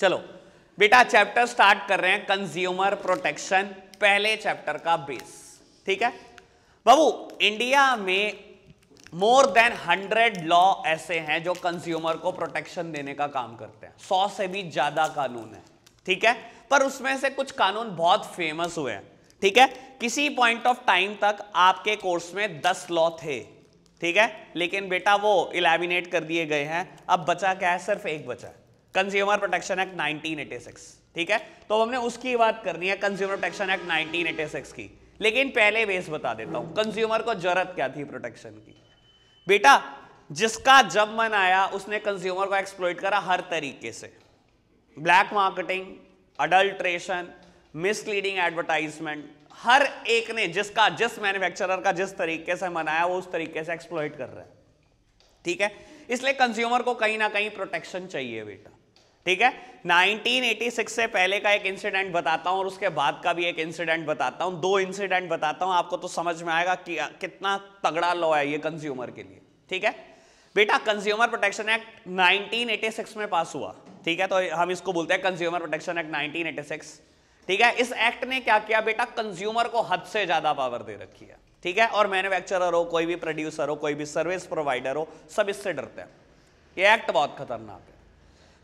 चलो बेटा chapter start कर रहे हैं कंज्यूमर प्रोटेक्शन पहले चैप्टर का बेस ठीक है बाबू इंडिया में मोर देन हंड्रेड लॉ ऐसे हैं जो कंज्यूमर को प्रोटेक्शन देने का काम करते हैं सौ से भी ज्यादा कानून है ठीक है पर उसमें से कुछ कानून बहुत फेमस हुए हैं ठीक है किसी पॉइंट ऑफ टाइम तक आपके कोर्स में दस लॉ थे ठीक है लेकिन बेटा वो इलेमिनेट कर दिए गए हैं अब बचा क्या है सिर्फ एक बचा है कंज्यूमर प्रोटेक्शन एक्ट 1986 ठीक है तो हमने उसकी बात करनी है कंज्यूमर प्रोटेक्शन एक्ट 1986 की लेकिन पहले बेस बता देता हूं कंज्यूमर को जरूरत क्या थी प्रोटेक्शन की बेटा जिसका जब मन आया उसने कंज्यूमर को एक्सप्लोइट करा हर तरीके से black marketing adulteration misleading advertisement हर एक ने जिसका जिस मैन्युफैक्चरर का जिस तरीके से मनाया वो उस तरीके से एक्सप्लोइट कर रहा है ठीक है इसलिए कंज्यूमर को कहीं ना कहीं प्रोटेक्शन चाहिए बेटा ठीक है 1986 से पहले का एक इंसिडेंट बताता हूं और उसके बाद का भी एक इंसिडेंट बताता हूं दो इंसिडेंट बताता हूं आपको तो समझ में आएगा कि कितना तगड़ा लॉ है ये कंज्यूमर के लिए ठीक है बेटा कंज्यूमर प्रोटेक्शन एक्ट 1986 में पास हुआ ठीक है तो हम इसको बोलते हैं कंज्यूमर प्रोटेक्शन एक्ट नाइनटीन ठीक है इस एक्ट ने क्या किया बेटा कंज्यूमर को हद से ज्यादा पावर दे रखी है ठीक है और मैन्युफैक्चरर हो कोई भी प्रोड्यूसर हो कोई भी सर्विस प्रोवाइडर हो सब इससे डरते हैं ये एक्ट बहुत खतरनाक है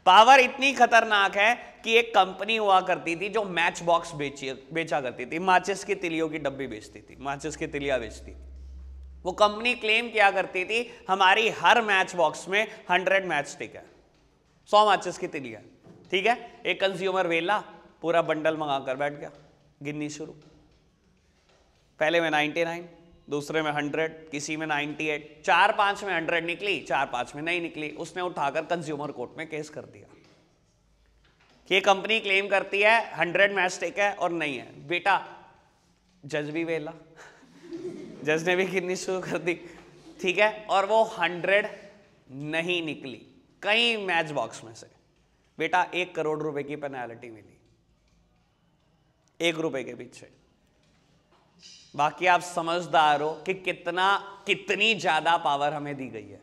पावर इतनी खतरनाक है कि एक कंपनी हुआ करती थी जो मैच बॉक्स बेचा करती थी माचिस की तिलियों की डब्बी बेचती थी माचिस की तिलिया बेचती थी वो कंपनी क्लेम किया करती थी हमारी हर मैच बॉक्स में हंड्रेड मैच स्टिक है सौ माचिस की तिलिया ठीक है एक कंज्यूमर वेला पूरा बंडल मंगा कर बैठ गया गिननी शुरू पहले में नाइनटी नाइन दूसरे में हंड्रेड किसी में नाइन्टी एट चार पांच में हंड्रेड निकली चार पांच में नहीं निकली उसने उठाकर कंज्यूमर कोर्ट में केस कर दिया कि कंपनी क्लेम करती है हंड्रेड मैस्टेक है और नहीं है बेटा जज भी वेला जज ने भी कितनी शुरू कर दी ठीक है और वो हंड्रेड नहीं निकली कई मैच बॉक्स में से बेटा एक करोड़ रुपए की पेनाल्टी मिली एक रुपए के पीछे बाकी आप समझदार हो कि कितना कितनी ज्यादा पावर हमें दी गई है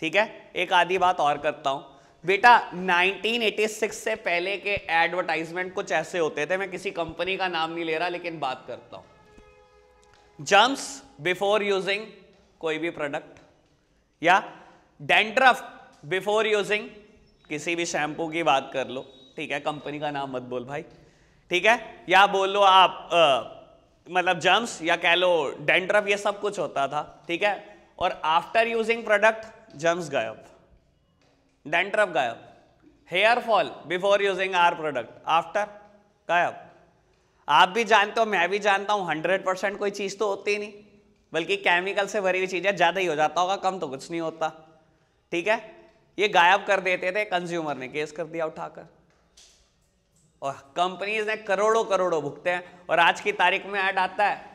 ठीक है एक आधी बात और करता हूं बेटा 1986 से पहले के एडवर्टाइजमेंट कुछ ऐसे होते थे मैं किसी कंपनी का नाम नहीं ले रहा लेकिन बात करता हूं जम्स बिफोर यूजिंग कोई भी प्रोडक्ट या डेंड्रफ बिफोर यूजिंग किसी भी शैम्पू की बात कर लो ठीक है कंपनी का नाम मत बोल भाई ठीक है या बोलो आप आ, मतलब जम्स या कह लो डेंड्रफ ये सब कुछ होता था ठीक है और आफ्टर यूजिंग प्रोडक्ट जम्स गायब डेंड्रफ गायब hair fall before using our product after गायब आप भी जानते हो मैं भी जानता हूँ हंड्रेड परसेंट कोई चीज़ तो होती नहीं बल्कि केमिकल से भरी हुई चीज़ें ज़्यादा ही हो जाता होगा कम तो कुछ नहीं होता ठीक है ये गायब कर देते थे कंज्यूमर ने केस कर दिया उठाकर और कंपनीज ने करोड़ों करोड़ों भुगते हैं और आज की तारीख में ऐड आता है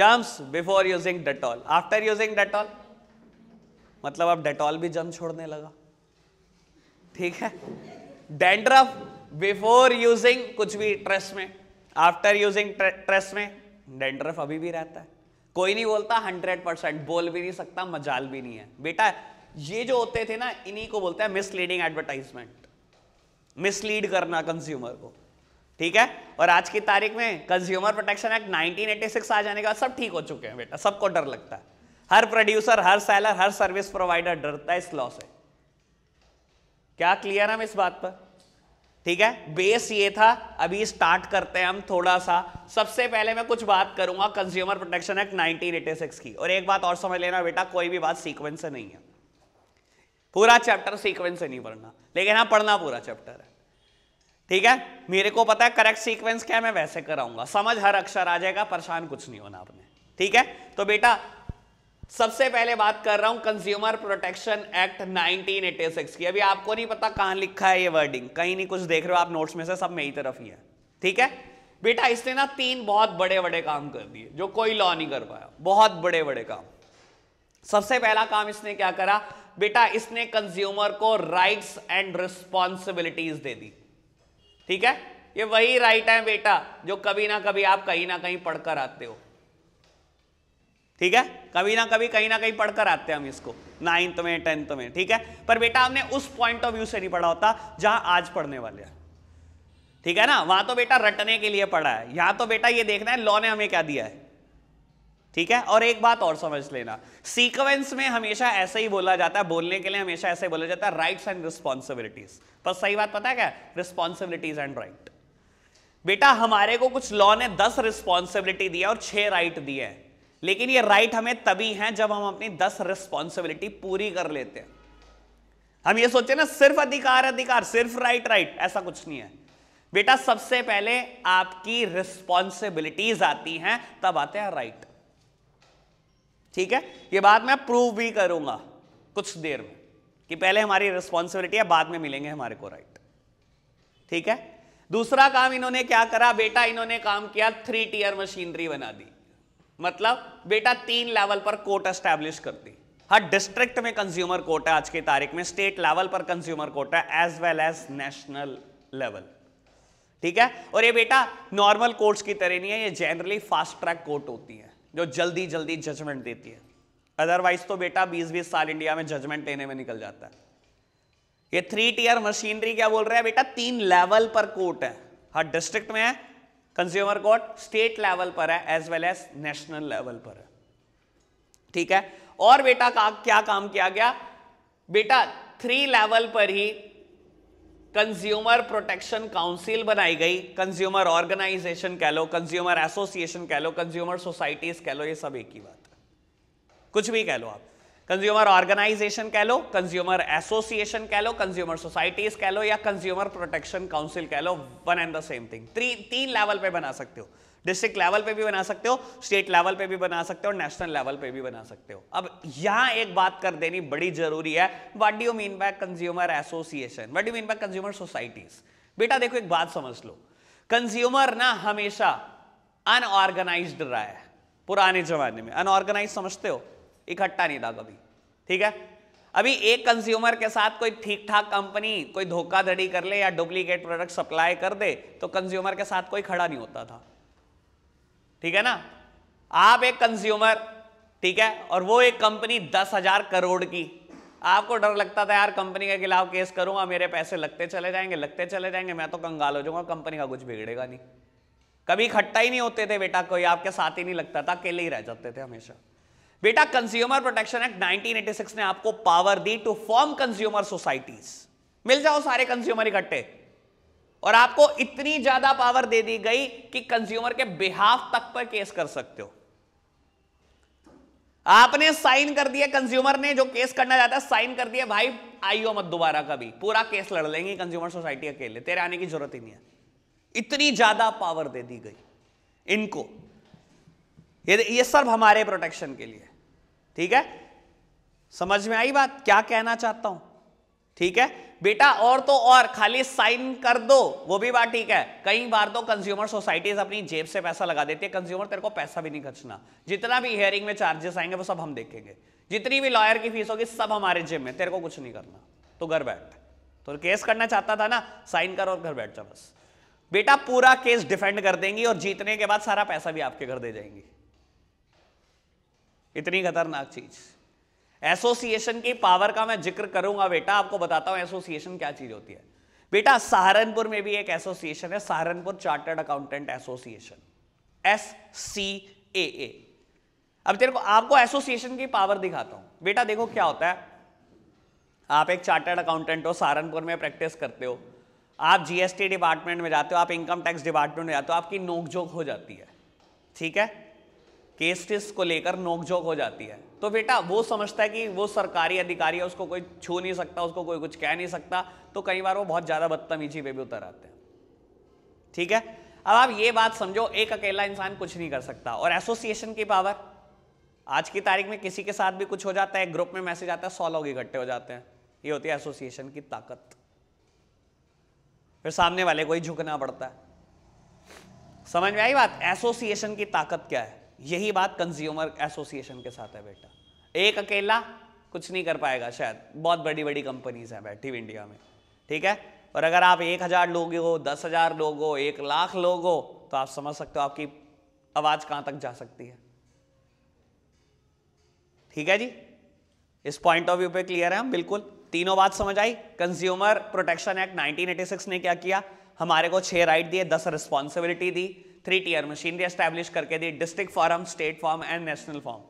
germs before using Dettol after using Dettol मतलब अब डेटॉल भी जम छोड़ने लगा ठीक है डेंड्रफ बिफोर यूजिंग कुछ भी ट्रेस में आफ्टर यूजिंग ट्रेस में डेंड्रफ अभी भी रहता है कोई नहीं बोलता हंड्रेड परसेंट बोल भी नहीं सकता मजाल भी नहीं है बेटा ये जो होते थे ना इन्हीं को बोलते हैं मिसलीडिंग एडवर्टाइजमेंट मिसलीड करना कंज्यूमर को ठीक है और आज की तारीख में कंज्यूमर प्रोटेक्शन एक्ट 1986 आ जाने के बाद सब ठीक हो चुके हैं बेटा सबको डर लगता है हर प्रोड्यूसर हर सेलर हर सर्विस प्रोवाइडर डरता है इस लॉ से क्या क्लियर हम इस बात पर ठीक है बेस ये था अभी स्टार्ट करते हैं हम थोड़ा सा सबसे पहले मैं कुछ बात करूंगा कंज्यूमर प्रोटेक्शन एक्ट 1986 की और एक बात और समझ लेना बेटा कोई भी बात सीक्वेंस से नहीं है पूरा चैप्टर सीक्वेंस से नहीं पढ़ना लेकिन हाँ पढ़ना पूरा चैप्टर है ठीक है मेरे को पता है करेक्ट सीक्वेंस क्या है मैं वैसे कराऊंगा समझ हर अक्षर आ जाएगा परेशान कुछ नहीं होना आपने ठीक है तो बेटा सबसे पहले बात कर रहा हूं कंज्यूमर प्रोटेक्शन एक्ट 1986 की अभी आपको नहीं पता कहां लिखा है ये वर्डिंग कहीं नहीं कुछ देख रहे हो आप नोट्स में से सब मेरी तरफ ही है ठीक है बेटा इसने ना तीन बहुत बड़े बड़े काम कर दिए जो कोई लॉ नहीं कर पाया बहुत बड़े बड़े काम सबसे पहला काम इसने क्या करा बेटा इसने कंज्यूमर को राइट्स एंड रिस्पॉन्सिबिलिटीज दे दी ठीक है ये वही राइट है बेटा जो कभी ना कभी आप कहीं ना कहीं पढ़कर आते हो ठीक है कभी ना कभी कहीं ना कहीं पढ़कर आते हैं हम इसको नाइन्थ में टेंथ में ठीक है पर बेटा हमने उस पॉइंट ऑफ व्यू से नहीं पढ़ा होता जहां आज पढ़ने वाले हैं ठीक है ना वहां तो बेटा रटने के लिए पढ़ा है यहां तो बेटा ये देखना है लॉ ने हमें क्या दिया है ठीक है और एक बात और समझ लेना सीक्वेंस में हमेशा ऐसे ही बोला जाता है बोलने के लिए हमेशा ऐसे ही बोला जाता है राइट्स एंड रिस्पॉन्सिबिलिटीज पर सही बात पता है क्या रिस्पॉन्सिबिलिटीज एंड राइट बेटा हमारे को कुछ लॉ ने दस रिस्पॉन्सिबिलिटी दिया और छह राइट दिए हैं लेकिन ये राइट हमें तभी हैं जब हम अपनी दस रिस्पॉन्सिबिलिटी पूरी कर लेते हैं हम ये सोचे ना सिर्फ अधिकार अधिकार सिर्फ राइट राइट ऐसा कुछ नहीं है बेटा सबसे पहले आपकी रिस्पॉन्सिबिलिटीज आती हैं तब आते हैं राइट ठीक है ये बात मैं प्रूव भी करूंगा कुछ देर में कि पहले हमारी रिस्पॉन्सिबिलिटी है बाद में मिलेंगे हमारे को राइट ठीक है दूसरा काम इन्होंने क्या करा बेटा इन्होंने काम किया थ्री टीयर मशीनरी बना दी मतलब बेटा तीन लेवल पर कोर्ट एस्टैब्लिश कर दी हर डिस्ट्रिक्ट में कंज्यूमर कोर्ट है आज की तारीख में स्टेट लेवल पर कंज्यूमर कोर्ट है as well as national level ठीक है और ये बेटा नॉर्मल कोर्ट्स की तरह नहीं है ये जनरली फास्ट ट्रैक कोर्ट होती है जो जल्दी जल्दी जजमेंट देती है अदरवाइज तो बेटा 20-20 साल इंडिया में जजमेंट देने में निकल जाता है ये थ्री टीयर मशीनरी क्या बोल रहे हैं बेटा तीन लेवल पर कोर्ट है हर डिस्ट्रिक्ट में है कंज्यूमर कोर्ट स्टेट लेवल पर है as well as national level पर है ठीक है और बेटा का क्या काम किया गया बेटा थ्री लेवल पर ही कंज्यूमर प्रोटेक्शन काउंसिल बनाई गई कंज्यूमर ऑर्गेनाइजेशन कह लो कंज्यूमर एसोसिएशन कह लो कंज्यूमर सोसाइटीज कह लो ये सब एक ही बात है कुछ भी कह लो आप कंज्यूमर ऑर्गेनाइजेशन कह लो कंज्यूमर एसोसिएशन कह लो कंज्यूमर सोसाइटीज कह लो या कंज्यूमर प्रोटेक्शन काउंसिल कह लो one and the same thing तीन लेवल पे बना सकते हो डिस्ट्रिक्ट लेवल पे भी बना सकते हो स्टेट लेवल पे भी बना सकते हो नेशनल लेवल पे भी बना सकते हो अब यहां एक बात कर देनी बड़ी जरूरी है what do you mean by consumer association what do mean by consumer societies बेटा देखो एक बात समझ लो कंज्यूमर ना हमेशा अनऑर्गेनाइज रहा है पुराने जमाने में अनऑर्गेनाइज समझते हो इकट्ठा नहीं था कभी ठीक है अभी एक कंज्यूमर के साथ कोई ठीक ठाक कंपनी कोई धोखाधड़ी कर ले या डुप्लीकेट प्रोडक्ट सप्लाई कर दे तो कंज्यूमर के साथ कोई खड़ा नहीं होता था ठीक है ना आप एक कंज्यूमर ठीक है और वो एक कंपनी दस हजार करोड़ की आपको डर लगता था यार कंपनी के खिलाफ केस करूंगा मेरे पैसे लगते चले जाएंगे लगते चले जाएंगे मैं तो कंगाल हो जाऊंगा कंपनी का कुछ बिगड़ेगा नहीं कभी इकट्ठा ही नहीं होते थे बेटा कोई आपके साथ ही नहीं लगता था अकेले ही रह जाते थे हमेशा बेटा कंज्यूमर प्रोटेक्शन एक्ट सिक्स ने आपको पावर दी टू फॉर्म कंज्यूमर सोसाइटीज मिल जाओ सारे कंज्यूमर इकट्ठे और आपको इतनी ज्यादा पावर दे दी गई कि कंज्यूमर के बिहाफ तक पर केस कर सकते हो आपने साइन कर दिया कंज्यूमर ने जो केस करना चाहता है साइन कर दिया भाई आइयो मत दोबारा कभी पूरा केस लड़ लेंगे कंज्यूमर सोसाइटी अकेले तेरे आने की जरूरत ही नहीं है इतनी ज्यादा पावर दे दी गई इनको ये ये सब हमारे प्रोटेक्शन के लिए ठीक है समझ में आई बात क्या कहना चाहता हूं ठीक है बेटा और तो और खाली साइन कर दो वो भी बात ठीक है कई बार तो कंज्यूमर सोसाइटीज अपनी जेब से पैसा लगा देती है कंज्यूमर तेरे को पैसा भी नहीं खर्चना जितना भी हेयरिंग में चार्जेस आएंगे वो सब हम देखेंगे जितनी भी लॉयर की फीस होगी सब हमारे जेब में तेरे को कुछ नहीं करना तो घर बैठ तो केस करना चाहता था ना साइन कर और घर बैठ जा बस बेटा पूरा केस डिफेंड कर देंगी और जीतने के बाद सारा पैसा भी आपके घर दे जाएंगी इतनी खतरनाक चीज़ एसोसिएशन की पावर का मैं जिक्र करूंगा बेटा आपको बताता हूं एसोसिएशन क्या चीज होती है बेटा सहारनपुर में भी एक एसोसिएशन है Saharanpur chartered accountant association S C A A अब तेरे को आपको एसोसिएशन की पावर दिखाता हूं बेटा देखो क्या होता है आप एक चार्टर्ड अकाउंटेंट हो सहारनपुर में प्रैक्टिस करते हो आप जीएसटी डिपार्टमेंट में जाते हो आप इनकम टैक्स डिपार्टमेंट में जाते हो आपकी नोकझोंक हो जाती है ठीक है केस को लेकर नोकझोंक हो जाती है तो बेटा वो समझता है कि वो सरकारी अधिकारी है उसको कोई छू नहीं सकता उसको कोई कुछ कह नहीं सकता तो कई बार वो बहुत ज़्यादा बदतमीजी पे भी उतर आते हैं ठीक है अब आप ये बात समझो एक अकेला इंसान कुछ नहीं कर सकता और एसोसिएशन की पावर आज की तारीख में किसी के साथ भी कुछ हो जाता है ग्रुप में मैसेज आता है सौ लोग इकट्ठे हो जाते हैं ये होती है एसोसिएशन की ताकत फिर सामने वाले को ही झुकना पड़ता है समझ में आई बात एसोसिएशन की ताकत क्या है यही बात कंज्यूमर एसोसिएशन के साथ है बेटा एक अकेला कुछ नहीं कर पाएगा शायद बहुत बड़ी बड़ी कंपनीज हैं बैठी हुई इंडिया में ठीक है और अगर आप एक हज़ार लोग हो दस हज़ार लोग हो एक लाख लोग हो तो आप समझ सकते हो आपकी आवाज़ कहां तक जा सकती है ठीक है जी इस पॉइंट ऑफ व्यू पे क्लियर है हम बिल्कुल तीनों बात समझ आई कंज्यूमर प्रोटेक्शन एक्ट 1986 ने क्या किया हमारे को छह राइट दिए दस रिस्पॉन्सिबिलिटी दी थ्री टीयर मशीनरी एस्टैब्लिश करके दी district forum state forum and national forum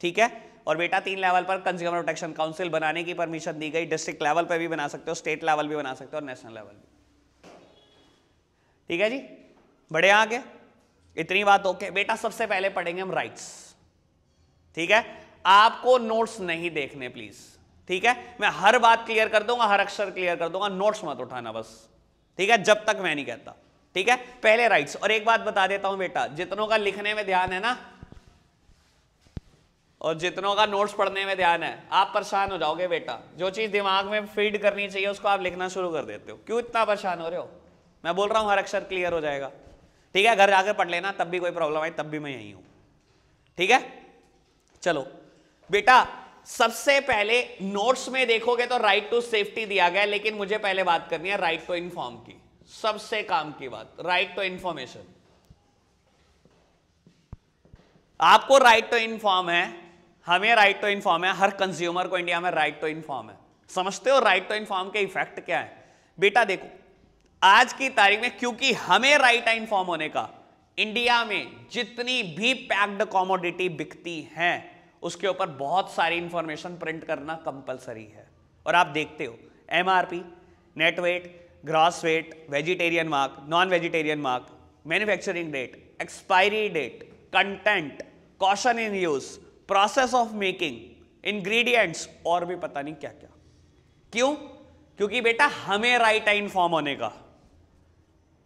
ठीक है और बेटा तीन लेवल पर कंज्यूमर प्रोटेक्शन काउंसिल बनाने की परमिशन दी गई डिस्ट्रिक्ट लेवल पर भी बना सकते हो स्टेट लेवल भी बना सकते हो और नेशनल लेवल भी ठीक है जी बड़े आगे इतनी बात ओके बेटा सबसे पहले पढ़ेंगे हम राइट्स ठीक है आपको नोट्स नहीं देखने प्लीज ठीक है मैं हर बात क्लियर कर दूंगा हर अक्षर क्लियर कर दूंगा नोट्स मत उठाना बस ठीक है जब तक मैं नहीं कहता ठीक है पहले राइट्स और एक बात बता देता हूं बेटा जितनों का लिखने में ध्यान है ना और जितनों का नोट्स पढ़ने में ध्यान है आप परेशान हो जाओगे बेटा जो चीज दिमाग में फीड करनी चाहिए उसको आप लिखना शुरू कर देते हो क्यों इतना परेशान हो रहे हो मैं बोल रहा हूं हर अक्षर क्लियर हो जाएगा ठीक है घर जाकर पढ़ लेना तब भी कोई प्रॉब्लम आई तब भी मैं यही हूं ठीक है चलो बेटा सबसे पहले नोट्स में देखोगे तो राइट टू सेफ्टी दिया गया लेकिन मुझे पहले बात करनी है राइट टू इन्फॉर्म की सबसे काम की बात राइट टू इंफॉर्मेशन आपको राइट टू इन्फॉर्म है हमें राइट टू इन्फॉर्म है हर कंज्यूमर को इंडिया में राइट टू इन्फॉर्म है समझते हो राइट टू इन्फॉर्म के इफेक्ट क्या है बेटा देखो आज की तारीख में क्योंकि हमें राइट टू इन्फॉर्म होने का इंडिया में जितनी भी पैक्ड कॉमोडिटी बिकती है उसके ऊपर बहुत सारी इंफॉर्मेशन प्रिंट करना कंपलसरी है और आप देखते हो MRP net weight gross weight vegetarian mark non vegetarian mark manufacturing date expiry date content caution in use process of making ingredients और भी पता नहीं क्या क्या क्यों क्योंकि बेटा हमें राइट है इन्फॉर्म होने का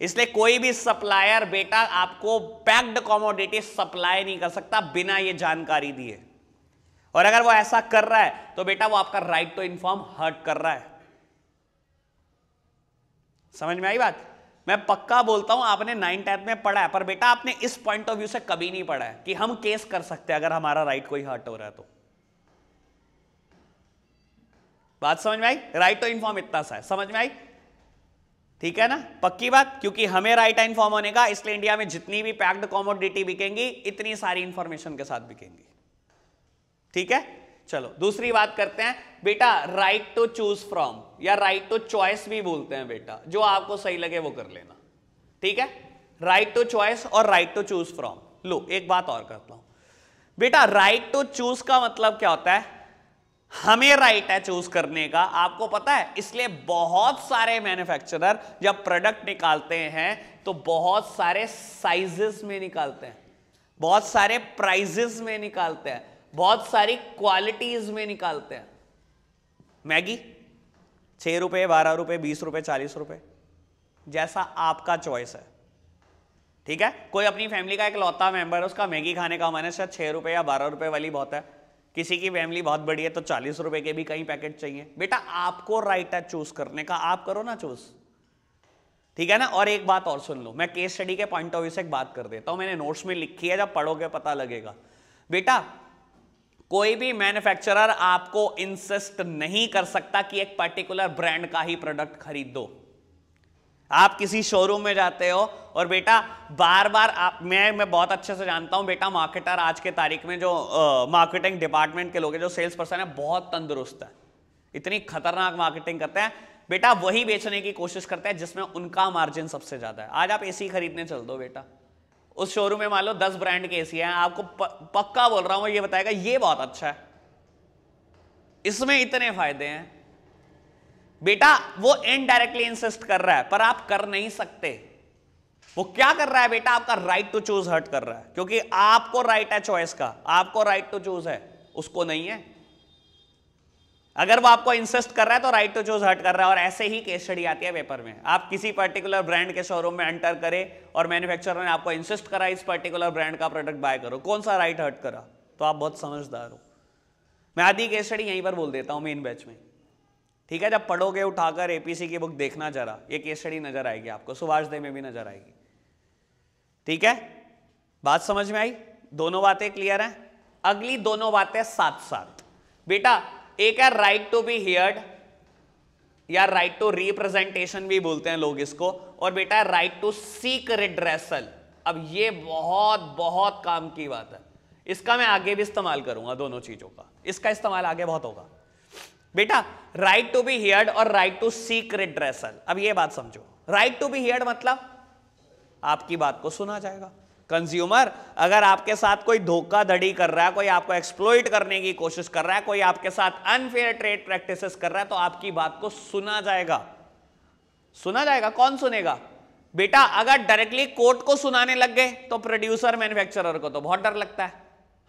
इसलिए कोई भी सप्लायर बेटा आपको पैक्ड कॉमोडिटी सप्लाई नहीं कर सकता बिना ये जानकारी दिए और अगर वो ऐसा कर रहा है तो बेटा वो आपका राइट टू इन्फॉर्म हर्ट कर रहा है समझ में आई बात मैं पक्का बोलता हूं आपने नाइन टेंथ में पढ़ा है पर बेटा आपने इस पॉइंट ऑफ व्यू से कभी नहीं पढ़ा है कि हम केस कर सकते हैं अगर हमारा राइट कोई हर्ट हो रहा है तो बात समझ में आई राइट टू इन्फॉर्म इतना सा है समझ में आई ठीक है ना पक्की बात क्योंकि हमें राइट टू इन्फॉर्म होने का इसलिए इंडिया में जितनी भी पैक्ड कॉमोडिटी बिकेंगी इतनी सारी इंफॉर्मेशन के साथ बिकेंगी ठीक है चलो दूसरी बात करते हैं बेटा राइट टू चूज फ्रॉम या राइट टू चॉइस भी बोलते हैं बेटा जो आपको सही लगे वो कर लेना ठीक है राइट टू चॉइस और राइट टू चूज फ्रॉम लो एक बात और करता हूं बेटा राइट टू चूज का मतलब क्या होता है हमें राइट है चूज करने का आपको पता है इसलिए बहुत सारे मैन्युफैक्चरर जब प्रोडक्ट निकालते हैं तो बहुत सारे साइजेस में निकालते हैं बहुत सारे प्राइजेस में निकालते हैं बहुत सारी क्वालिटीज में निकालते हैं मैगी छः रुपये बारह रुपये बीस रुपये चालीस रुपये जैसा आपका चॉइस है ठीक है कोई अपनी फैमिली का एक लौता मेंबर है उसका मैगी खाने का मन है शायद छः रुपये या बारह रुपये वाली बहुत है किसी की फैमिली बहुत बड़ी है तो चालीस रुपए के भी कई पैकेट चाहिए बेटा आपको राइट है चूज करने का आप करो ना चूज ठीक है ना और एक बात और सुन लो मैं केस स्टडी के पॉइंट ऑफ व्यू से एक बात कर देता हूँ मैंने नोट्स में लिखी है जब पढ़ोगे पता लगेगा बेटा कोई भी मैन्युफैक्चरर आपको इंसिस्ट नहीं कर सकता कि एक पर्टिकुलर ब्रांड का ही प्रोडक्ट खरीद दो आप किसी शोरूम में जाते हो और बेटा बार बार आप मैं मैं बहुत अच्छे से जानता हूं बेटा मार्केटर आज के तारीख में जो मार्केटिंग डिपार्टमेंट के लोग हैं जो सेल्स पर्सन है बहुत तंदुरुस्त है इतनी खतरनाक मार्केटिंग करते हैं बेटा वही बेचने की कोशिश करते हैं जिसमें उनका मार्जिन सबसे ज्यादा है आज आप एसी खरीदने चल दो बेटा उस शोरूम में मान लो दस ब्रांड के एसी हैं आपको पक्का बोल रहा हूं ये बताएगा ये बहुत अच्छा है इसमें इतने फायदे हैं बेटा वो इनडायरेक्टली इंसिस्ट कर रहा है पर आप कर नहीं सकते वो क्या कर रहा है बेटा आपका राइट टू चूज हर्ट कर रहा है क्योंकि आपको राइट है चॉइस का आपको राइट टू चूज है उसको नहीं है अगर वो आपको इंसिस्ट कर रहा है तो राइट टू चूज हट कर रहा है और ऐसे ही केस स्टडी आती है पेपर में आप किसी पर्टिकुलर ब्रांड के शोरूम में एंटर करें और मैन्युफैक्चरर ने आपको इंसिस्ट करा इस पर्टिकुलर ब्रांड का प्रोडक्ट बाय करो कौन सा राइट हट करा तो आप बहुत समझदार हो मैं आधी केस स्टडी यहीं पर बोल देता हूँ मेन बैच में ठीक है जब पढ़ोगे उठाकर एपीसी की बुक देखना जरा ये केस स्टडी नजर आएगी आपको सुभाष दे में भी नजर आएगी ठीक है बात समझ में आई दोनों बातें क्लियर हैं अगली दोनों बातें साथ साथ बेटा एक है राइट टू बी हियर्ड या राइट टू रिप्रेजेंटेशन भी बोलते हैं लोग इसको और बेटा राइट टू सीक रिड्रेसल अब ये बहुत बहुत काम की बात है इसका मैं आगे भी इस्तेमाल करूंगा दोनों चीजों का इसका इस्तेमाल आगे बहुत होगा बेटा राइट टू बी हियर्ड और राइट टू सीक रिड्रेसल अब ये बात समझो राइट टू बी हियर्ड मतलब आपकी बात को सुना जाएगा कंज्यूमर अगर आपके साथ कोई धोखाधड़ी कर रहा है कोई आपको एक्सप्लोइट करने की कोशिश कर रहा है कोई आपके साथ अनफेयर ट्रेड प्रैक्टिसेस कर रहा है तो आपकी बात को सुना जाएगा सुना जाएगा कौन सुनेगा बेटा अगर डायरेक्टली कोर्ट को सुनाने लग गए तो प्रोड्यूसर मैन्युफैक्चरर को तो बहुत डर लगता है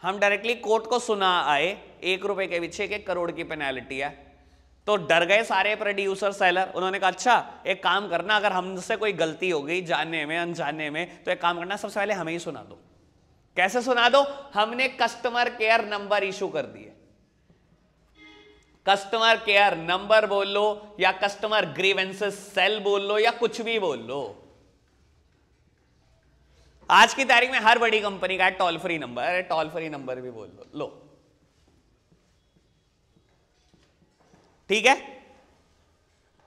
हम डायरेक्टली कोर्ट को सुना आए एक रुपए के पीछे के करोड़ की पेनाल्टी है तो डर गए सारे प्रोड्यूसर सेलर उन्होंने कहा अच्छा एक काम करना अगर हमसे कोई गलती हो गई जानने में अनजाने में तो एक काम करना सबसे पहले हमें ही सुना दो कैसे सुना दो हमने कस्टमर केयर नंबर इशू कर दिए कस्टमर केयर नंबर बोल लो या कस्टमर ग्रीवेंसेस सेल बोल लो या कुछ भी बोल लो आज की तारीख में हर बड़ी कंपनी का toll free number toll free number भी बोल लो लो ठीक है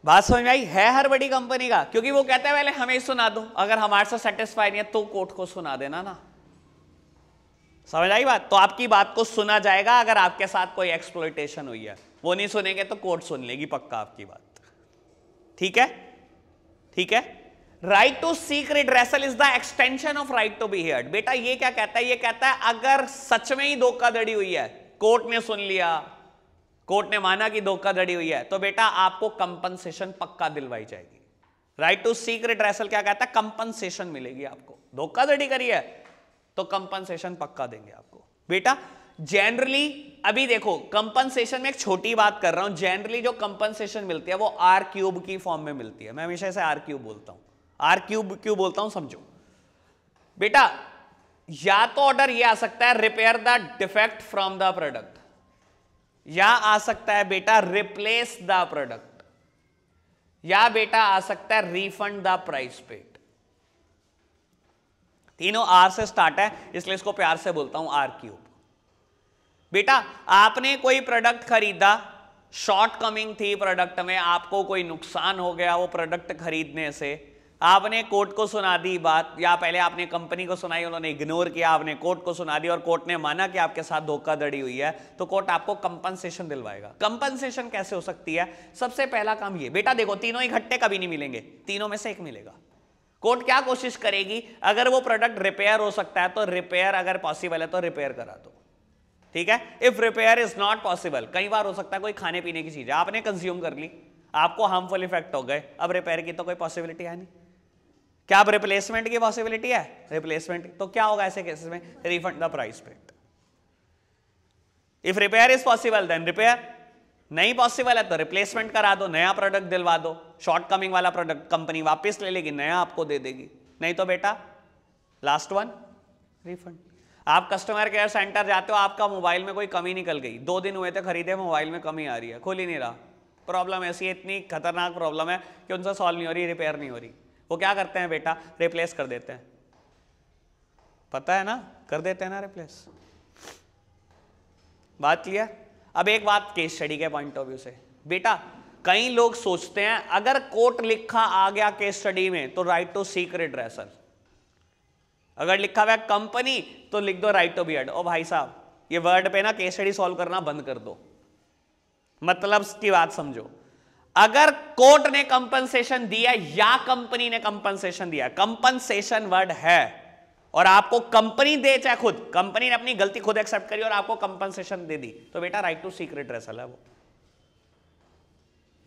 बात समझ में आई है हर बड़ी कंपनी का क्योंकि वो कहते हैं पहले हमें सुना दो अगर हमारे साथ सेटिस्फाई नहीं है तो कोर्ट को सुना देना ना समझ आई बात तो आपकी बात को सुना जाएगा अगर आपके साथ कोई एक्सप्लोइटेशन हुई है वो नहीं सुनेंगे तो कोर्ट सुन लेगी पक्का आपकी बात ठीक है ठीक है right to seek redressal is the extension of right to be heard बेटा ये क्या कहता है ये कहता है अगर सच में ही धोखाधड़ी हुई है कोर्ट ने सुन लिया कोर्ट ने माना कि धोखाधड़ी हुई है तो बेटा आपको कंपनसेशन पक्का दिलवाई जाएगी राइट टू सीक रिट्रेसल क्या कहता है कंपनसेशन मिलेगी आपको धोखाधड़ी करी है तो कंपनसेशन पक्का देंगे आपको बेटा जनरली अभी देखो कंपनसेशन में एक छोटी बात कर रहा हूं जनरली जो कंपनसेशन मिलती है वो आर क्यूब की फॉर्म में मिलती है मैं हमेशा से आर क्यूब बोलता हूं आर क्यूब क्यों बोलता हूं समझो बेटा या तो ऑर्डर ये आ सकता है repair the defect from the product या आ सकता है बेटा रिप्लेस द प्रोडक्ट या बेटा आ सकता है रिफंड द प्राइस पेट तीनों आर से स्टार्ट है इसलिए इसको प्यार से बोलता हूं आर क्यूब बेटा आपने कोई प्रोडक्ट खरीदा शॉर्ट कमिंग थी प्रोडक्ट में आपको कोई नुकसान हो गया वो प्रोडक्ट खरीदने से आपने कोर्ट को सुना दी बात या पहले आपने कंपनी को सुनाई उन्होंने इग्नोर किया आपने कोर्ट को सुना दी और कोर्ट ने माना कि आपके साथ धोखाधड़ी हुई है तो कोर्ट आपको कंपनसेशन दिलवाएगा कंपनसेशन कैसे हो सकती है सबसे पहला काम ये बेटा देखो तीनों इकट्ठे कभी नहीं मिलेंगे तीनों में से एक मिलेगा कोर्ट क्या कोशिश करेगी अगर वो प्रोडक्ट रिपेयर हो सकता है तो रिपेयर अगर पॉसिबल है तो रिपेयर करा दो ठीक है if repair is not possible कई बार हो सकता है कोई खाने पीने की चीज आपने कंज्यूम कर ली आपको हार्मफुल इफेक्ट हो गए अब रिपेयर की तो कोई पॉसिबिलिटी है नहीं क्या अब रिप्लेसमेंट की पॉसिबिलिटी है रिप्लेसमेंट तो क्या होगा ऐसे केसेस में refund the price paid if repair is possible then repair नहीं पॉसिबल है तो रिप्लेसमेंट करा दो नया प्रोडक्ट दिलवा दो शॉर्ट कमिंग वाला प्रोडक्ट कंपनी वापस ले लेगी नया आपको दे देगी नहीं तो बेटा लास्ट वन रिफंड आप कस्टमर केयर सेंटर जाते हो आपका मोबाइल में कोई कमी निकल गई दो दिन हुए थे खरीदे मोबाइल में कमी आ रही है खुल ही नहीं रहा प्रॉब्लम ऐसी इतनी खतरनाक प्रॉब्लम है कि उनसे सॉल्व नहीं हो रही रिपेयर नहीं हो रही वो क्या करते हैं बेटा रिप्लेस कर देते हैं पता है ना कर देते हैं ना रिप्लेस बात क्लियर अब एक बात केस स्टडी के पॉइंट ऑफ व्यू से बेटा कई लोग सोचते हैं अगर कोर्ट लिखा आ गया केस स्टडी में तो राइट टू सीक्रेट ड्रेसर अगर लिखा हुआ कंपनी तो लिख दो राइट टू बियड ओ भाई साहब ये वर्ड पे ना केस स्टडी सॉल्व करना बंद कर दो मतलब की बात समझो अगर कोर्ट ने कंपनसेशन दिया या कंपनी ने कंपनसेशन दिया कंपनसेशन वर्ड है और आपको कंपनी दे चाहे खुद कंपनी ने अपनी गलती खुद एक्सेप्ट करी और आपको कंपनसेशन दे दी तो बेटा राइट टू सीक्रेट रेसल है वो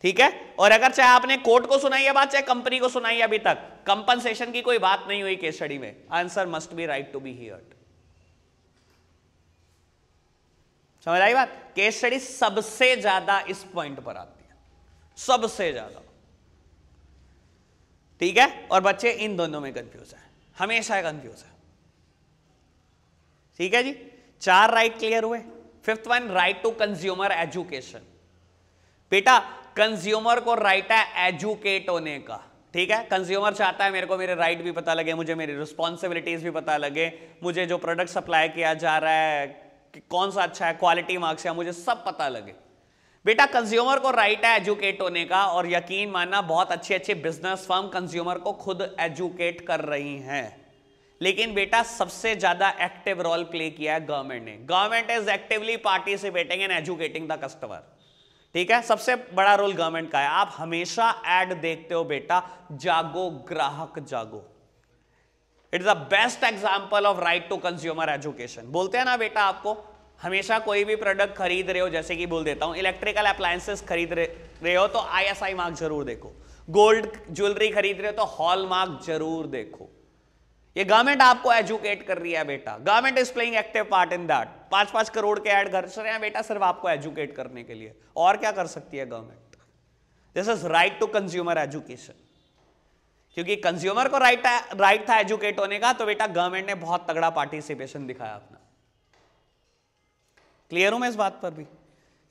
ठीक है और अगर चाहे आपने कोर्ट को सुनाई है बात चाहे कंपनी को सुनाई अभी तक कंपनसेशन की कोई बात नहीं हुई केस स्टडी में answer must be right to be here समझ आई बात केस स्टडी सबसे ज्यादा इस पॉइंट पर आती सबसे ज्यादा ठीक है और बच्चे इन दोनों में कंफ्यूज है हमेशा कंफ्यूज है ठीक है जी चार राइट क्लियर हुए fifth one right to consumer education बेटा कंज्यूमर को राइट है एजुकेट होने का ठीक है कंज्यूमर चाहता है मेरे को मेरे राइट भी पता लगे मुझे मेरी रिस्पॉन्सिबिलिटीज भी पता लगे मुझे जो प्रोडक्ट सप्लाई किया जा रहा है कौन सा अच्छा है क्वालिटी मार्क्स है मुझे सब पता लगे बेटा कंज्यूमर को राइट है एजुकेट होने का और यकीन मानना बहुत अच्छे अच्छे बिजनेस फर्म कंज्यूमर को खुद एजुकेट कर रही हैं लेकिन बेटा सबसे ज्यादा एक्टिव रोल प्ले किया है गवर्नमेंट ने government is actively participating and educating the customer ठीक है सबसे बड़ा रोल गवर्नमेंट का है आप हमेशा एड देखते हो बेटा जागो ग्राहक जागो it is the best example of right to consumer education बोलते हैं ना बेटा आपको हमेशा कोई भी प्रोडक्ट खरीद रहे हो जैसे कि बोल देता हूँ इलेक्ट्रिकल अप्लायंसेस तो खरीद रहे हो तो आईएसआई मार्क जरूर देखो गोल्ड ज्वेलरी खरीद रहे हो तो हॉल मार्क जरूर देखो ये गवर्नमेंट आपको एजुकेट कर रही है बेटा government is playing active part in that पांच पांच करोड़ के एड कर रहे हैं बेटा सिर्फ आपको एजुकेट करने के लिए और क्या कर सकती है government this is right to consumer education क्योंकि कंज्यूमर को राइट राइट था एजुकेट होने का तो बेटा गवर्नमेंट ने बहुत तगड़ा पार्टिसिपेशन दिखाया अपना क्लियर हूं मैं इस बात पर भी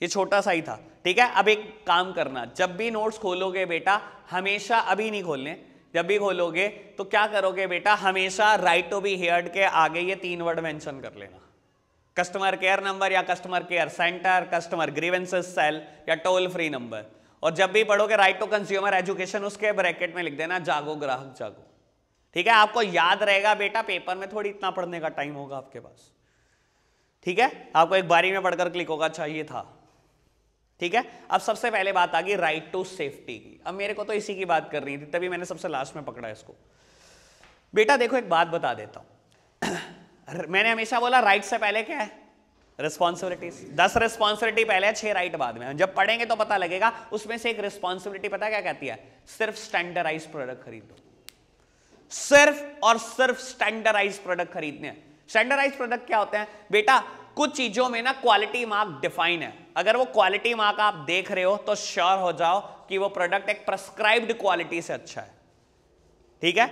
ये छोटा सा ही था ठीक है अब एक काम करना जब भी नोट्स खोलोगे बेटा हमेशा अभी नहीं खोलने जब भी खोलोगे तो क्या करोगे बेटा हमेशा राइट टू बी हेयर्ड के आगे ये तीन वर्ड मेंशन कर लेना कस्टमर केयर नंबर या customer care centre customer grievances cell या टोल फ्री नंबर और जब भी पढ़ोगे राइट टू कंज्यूमर एजुकेशन उसके ब्रैकेट में लिख देना जागो ग्राहक जागो ठीक है आपको याद रहेगा बेटा पेपर में थोड़ी इतना पढ़ने का टाइम होगा आपके पास ठीक है आपको एक बारी में पढ़कर क्लिक होगा अच्छा ये था ठीक है अब सबसे पहले बात आ गई राइट टू सेफ्टी की अब मेरे को तो इसी की बात कर रही थी तभी मैंने सबसे लास्ट में पकड़ा इसको बेटा देखो एक बात बता देता हूं मैंने हमेशा बोला राइट से पहले क्या है रिस्पॉन्सिबिलिटीज दस रिस्पॉन्सिबिलिटी पहले छह राइट बाद में जब पढ़ेंगे तो पता लगेगा उसमें से एक रिस्पॉन्सिबिलिटी पता क्या कहती है सिर्फ स्टैंडर्डाइज प्रोडक्ट खरीदो सिर्फ और सिर्फ स्टैंडर्डाइज प्रोडक्ट खरीदने स्टैंडर्डाइज प्रोडक्ट क्या होते हैं बेटा कुछ चीजों में ना क्वालिटी मार्क डिफाइन है अगर वो क्वालिटी मार्क आप देख रहे हो तो श्योर हो जाओ कि वो प्रोडक्ट एक प्रेस्क्राइब्ड क्वालिटी से अच्छा है ठीक है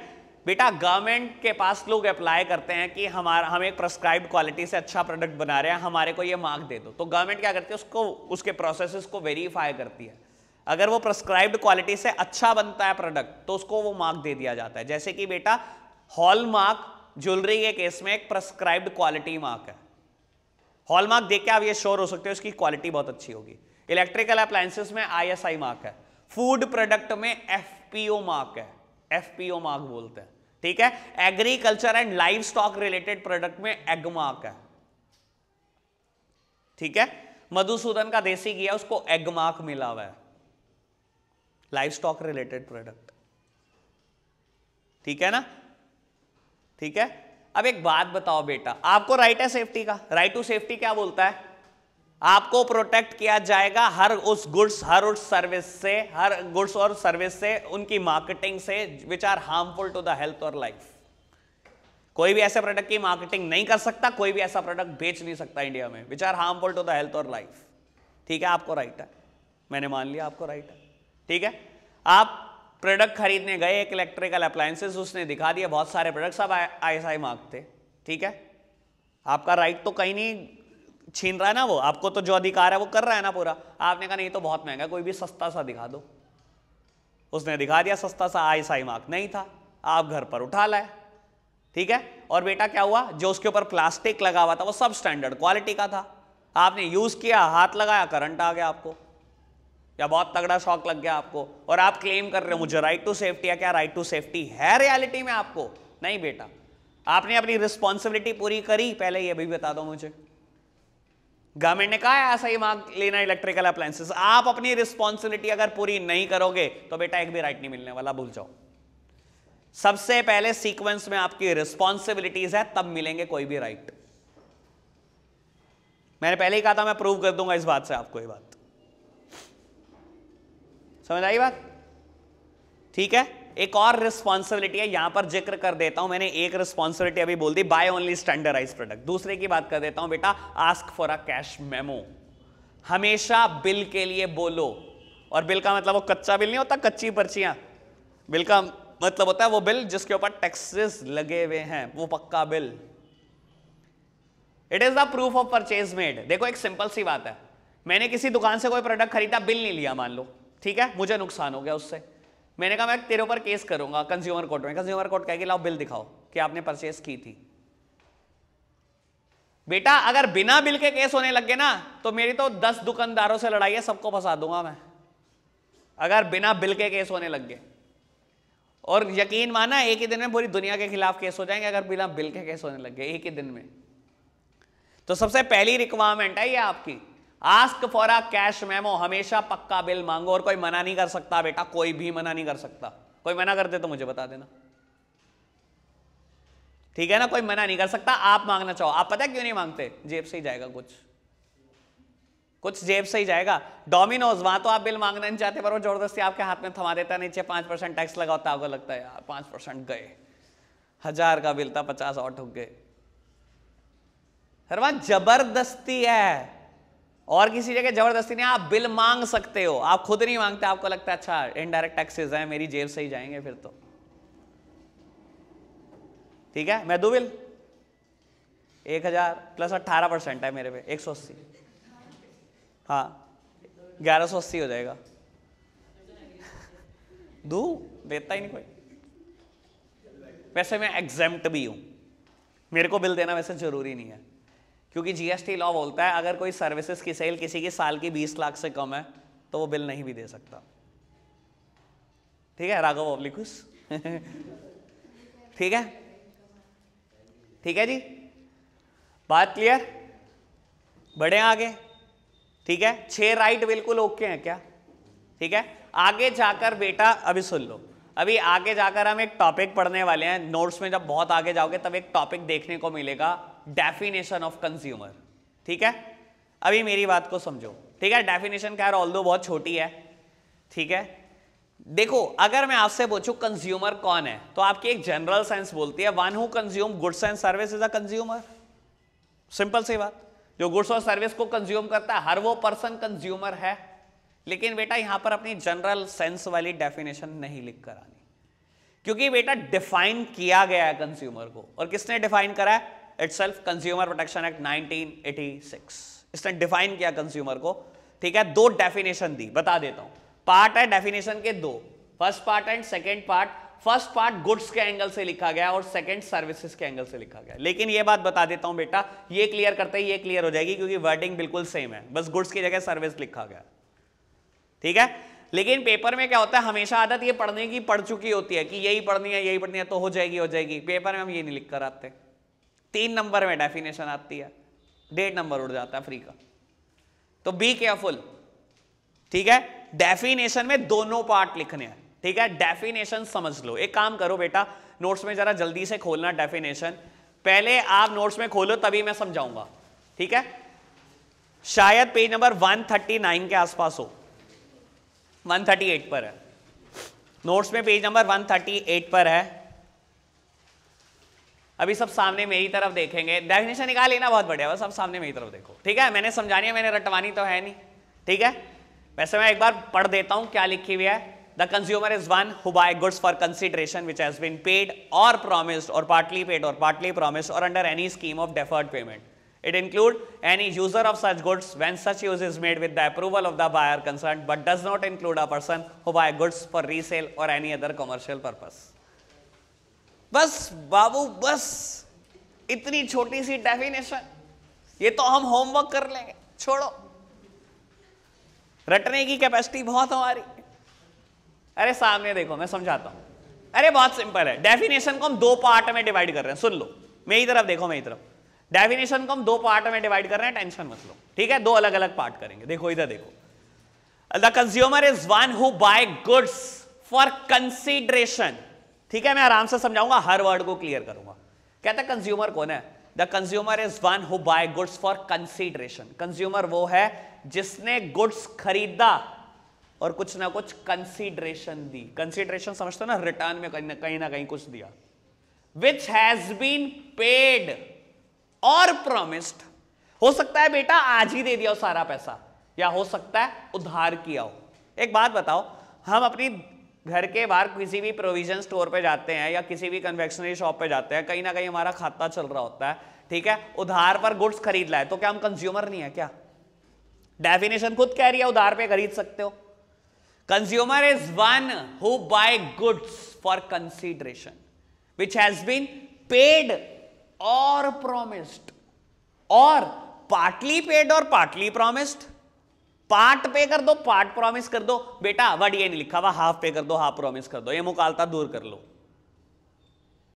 बेटा गवर्नमेंट के पास लोग अप्लाई करते हैं कि हमारा हम एक प्रेस्क्राइब्ड क्वालिटी से अच्छा प्रोडक्ट बना रहे हैं हमारे को ये मार्क दे दो तो गवर्नमेंट क्या करती है उसको उसके प्रोसेस को वेरीफाई करती है अगर वो प्रेस्क्राइब्ड क्वालिटी से अच्छा बनता है प्रोडक्ट तो उसको वो मार्क दे दिया जाता है जैसे कि बेटा हॉल मार्क ज्वेलरी के केस में एक प्रेस्क्राइब्ड क्वालिटी मार्क है हॉलमार्क देख के आप ये श्योर हो सकते हो इसकी क्वालिटी बहुत अच्छी होगी इलेक्ट्रिकल अप्लायंसेस में आईएसआई मार्क है फूड प्रोडक्ट में एफपीओ मार्क है एफपीओ मार्क बोलते हैं ठीक है agriculture and livestock related product में एग मार्क है ठीक है मधुसूदन का देसी घी है उसको एग मार्क मिला हुआ है लाइव स्टॉक रिलेटेड प्रोडक्ट ठीक है ना ठीक है अब एक बात बताओ बेटा आपको राइट है सेफ्टी का राइट टू सेफ्टी क्या बोलता है आपको प्रोटेक्ट किया जाएगा हर उस गुड्स हर उस सर्विस से हर गुड्स और सर्विस से उनकी मार्केटिंग से which are harmful to the health और लाइफ कोई भी ऐसे प्रोडक्ट की मार्केटिंग नहीं कर सकता कोई भी ऐसा प्रोडक्ट बेच नहीं सकता इंडिया में which are harmful to the health और लाइफ ठीक है आपको राइट है मैंने मान लिया आपको राइट है ठीक है आप प्रोडक्ट खरीदने गए एक इलेक्ट्रिकल अप्लायंसेस उसने दिखा दिया बहुत सारे प्रोडक्ट सब आई मार्क थे ठीक है आपका राइट तो कहीं नहीं छीन रहा है ना वो आपको तो जो अधिकार है वो कर रहा है ना पूरा आपने कहा नहीं तो बहुत महंगा कोई भी सस्ता सा दिखा दो उसने दिखा दिया सस्ता सा आई मार्क नहीं था आप घर पर उठा लाए ठीक है और बेटा क्या हुआ जो उसके ऊपर प्लास्टिक लगा हुआ था वो सब स्टैंडर्ड क्वालिटी का था आपने यूज किया हाथ लगाया करंट आ गया आपको या बहुत तगड़ा शौक लग गया आपको और आप क्लेम कर रहे हो मुझे राइट टू सेफ्टी है क्या राइट टू सेफ्टी है रियलिटी में आपको नहीं बेटा आपने अपनी रिस्पॉन्सिबिलिटी पूरी करी पहले ये भी बता दो मुझे गवर्नमेंट ने कहा ऐसा ही मांग लेना इलेक्ट्रिकल अप्लायंसेस आप अपनी रिस्पॉन्सिबिलिटी अगर पूरी नहीं करोगे तो बेटा एक भी राइट नहीं मिलने वाला भूल जाओ सबसे पहले सीक्वेंस में आपकी रिस्पॉन्सिबिलिटीज है तब मिलेंगे कोई भी राइट मैंने पहले ही कहा था मैं प्रूव कर दूंगा इस बात से आपको ये बात समझ आई बात ठीक है एक और रिस्पॉन्सिबिलिटी है यहां पर जिक्र कर देता हूं मैंने एक रिस्पॉन्सिबिलिटी अभी बोल दी बाय ओनली स्टैंडर्डाइज प्रोडक्ट दूसरे की बात कर देता हूं बेटा ask for a cash memo हमेशा बिल के लिए बोलो और बिल का मतलब वो कच्चा बिल नहीं होता कच्ची पर्चियां बिल का मतलब होता है वो बिल जिसके ऊपर टैक्सेस लगे हुए हैं वो पक्का bill it is the proof of purchase made देखो एक सिंपल सी बात है मैंने किसी दुकान से कोई प्रोडक्ट खरीदा बिल नहीं लिया मान लो ठीक है मुझे नुकसान हो गया उससे मैंने कहा मैं तेरे ऊपर केस करूंगा कंज्यूमर कोर्ट में कंज्यूमर कोर्ट कहेगी लाओ बिल दिखाओ कि आपने परचेस की थी बेटा अगर बिना बिल के केस होने लग गए ना तो मेरी तो दस दुकानदारों से लड़ाई है सबको फंसा दूंगा मैं अगर बिना बिल के केस होने लग गए और यकीन माना एक ही दिन में पूरी दुनिया के खिलाफ केस हो जाएंगे अगर बिना बिल के केस होने लग गए एक ही दिन में तो सबसे पहली रिक्वायरमेंट है ये आपकी ask for a cash memo हमेशा पक्का बिल मांगो और कोई मना नहीं कर सकता बेटा कोई भी मना नहीं कर सकता कोई मना कर दे तो मुझे बता देना ठीक है ना कोई मना नहीं कर सकता आप मांगना चाहो आप पता क्यों नहीं मांगते जेब से ही जाएगा कुछ कुछ जेब से ही जाएगा डोमिनोज वहां तो आप बिल मांगना नहीं चाहते पर वो जबरदस्ती आपके हाथ में थमा देता नीचे पांच परसेंट टैक्स लगा होता आपको लगता है यार पांच परसेंट गए हजार का बिल था पचास और ठुक गए वहां जबरदस्ती है और किसी जगह जबरदस्ती नहीं आप बिल मांग सकते हो आप खुद नहीं मांगते आपको लगता है अच्छा इनडायरेक्ट टैक्सेस हैं मेरी जेब से ही जाएंगे फिर तो ठीक है मैं दो बिल एक हजार प्लस अट्ठारह परसेंट है मेरे पे एक सौ अस्सी हाँ ग्यारह सौ अस्सी हो जाएगा दू देता ही नहीं कोई वैसे मैं एग्जेम्प्ट भी हूँ मेरे को बिल देना वैसे जरूरी नहीं है क्योंकि जीएसटी लॉ बोलता है अगर कोई सर्विसेज की सेल किसी की साल की बीस लाख से कम है तो वो बिल नहीं भी दे सकता ठीक है राघव ऑब्लिकुस ठीक है ठीक है जी बात क्लियर बढ़े आगे ठीक है छह राइट बिल्कुल ओके हैं क्या ठीक है आगे जाकर बेटा अभी सुन लो अभी आगे जाकर हम एक टॉपिक पढ़ने वाले हैं नोट्स में जब बहुत आगे जाओगे तब एक टॉपिक देखने को मिलेगा डेफिनेशन ऑफ कंज्यूमर ठीक है अभी मेरी बात को समझो ठीक है डेफिनेशन क्या ऑल बहुत छोटी है ठीक है देखो अगर मैं आपसे पूछूं कंज्यूमर कौन है तो आपकी एक जनरल सेंस बोलती है one who consume goods and service is a consumer simple सी बात जो गुड्स और सर्विस को कंज्यूम करता है हर वो पर्सन कंज्यूमर है लेकिन बेटा यहां पर अपनी जनरल सेंस वाली डेफिनेशन नहीं लिख कर आनी क्योंकि बेटा डिफाइन किया गया है कंज्यूमर को और किसने डिफाइन करा है इट्स कंज्यूमर प्रोटेक्शन एक्ट 1986 इसने डिफाइन किया कंज्यूमर को ठीक है दो डेफिनेशन दी बता देता हूं पार्ट है डेफिनेशन के दो first part and second part first part goods के एंगल से लिखा गया और सेकंड सर्विसेज के एंगल से लिखा गया लेकिन ये बात बता देता हूं बेटा ये क्लियर करते ही ये क्लियर हो जाएगी क्योंकि वर्डिंग बिल्कुल सेम है बस गुड्स की जगह सर्विस लिखा गया ठीक है लेकिन पेपर में क्या होता है हमेशा आदत ये पढ़ने की पढ़ चुकी होती है कि यही पढ़नी है यही पढ़नी है तो हो जाएगी हो जाएगी पेपर में हम ये नहीं लिख कर आते तीन नंबर में डेफिनेशन आती है डेढ़ नंबर उड़ जाता है फ्री का तो बी केयरफुल ठीक है डेफिनेशन में दोनों पार्ट लिखने हैं ठीक है डेफिनेशन समझ लो एक काम करो बेटा नोट्स में जरा जल्दी से खोलना डेफिनेशन पहले आप नोट्स में खोलो तभी मैं समझाऊंगा ठीक है शायद पेज नंबर 139 के आसपास हो 138 पर है नोट्स में पेज नंबर 138 पर है अभी सब सामने मेरी तरफ देखेंगे डेफिनेशन निकाल लेना बहुत बढ़िया बस सब सामने मेरी तरफ देखो ठीक है मैंने समझानी है मैंने रटवानी तो है नहीं ठीक है वैसे मैं एक बार पढ़ देता हूं क्या लिखी हुई है the consumer is one who buy goods for consideration which has been paid और प्रोमिस्ड और पार्टली पेड और पार्टली प्रोमिस्ड और under any scheme of deferred payment it include any user of such goods when such use is made with the approval of the buyer concern but does not include a person who buy goods for resale और any other commercial purpose बस बाबू बस इतनी छोटी सी definition ये तो हम homework कर लेंगे छोड़ो रटने की कैपेसिटी बहुत हमारी अरे सामने देखो मैं समझाता हूं अरे बहुत सिंपल है डेफिनेशन को हम दो पार्ट में डिवाइड कर रहे हैं सुन लो मेरी तरफ देखो मेरी तरफ डेफिनेशन को हम दो पार्ट में डिवाइड कर रहे हैं टेंशन मत लो ठीक है दो अलग अलग पार्ट करेंगे देखो इधर देखो the consumer is one who buy goods for consideration ठीक है मैं आराम से समझाऊंगा हर वर्ड को क्लियर करूंगा कहता कंज्यूमर कौन है the consumer is one who buy goods for consideration consumer वो है जिसने गुड्स खरीदा और कुछ ना कुछ कंसीडरेशन दी कंसीडरेशन समझते ना रिटर्न में कहीं कही कहीं ना कहीं कुछ दिया विच हैज बीन पेड और प्रोमिस्ड हो सकता है बेटा आज ही दे दिया हो सारा पैसा या हो सकता है उधार किया हो एक बात बताओ हम अपनी घर के बाहर किसी भी प्रोविजन स्टोर पे जाते हैं या किसी भी कन्वेक्शनरी शॉप पे जाते हैं कहीं ना कहीं हमारा खाता चल रहा होता है ठीक है उधार पर गुड्स खरीद लाए तो क्या हम कंज्यूमर नहीं है क्या डेफिनेशन खुद कह रही है उधार पे खरीद सकते हो consumer is one who buy goods for consideration which has been paid और प्रोमिस्ड और पार्टली पेड और पार्टली प्रोमिस्ड पार्ट पे कर दो पार्ट प्रॉमिस कर दो बेटा बट ये नहीं लिखा हुआ हाफ पे कर दो हाफ प्रॉमिस कर दो ये मुकालता दूर कर लो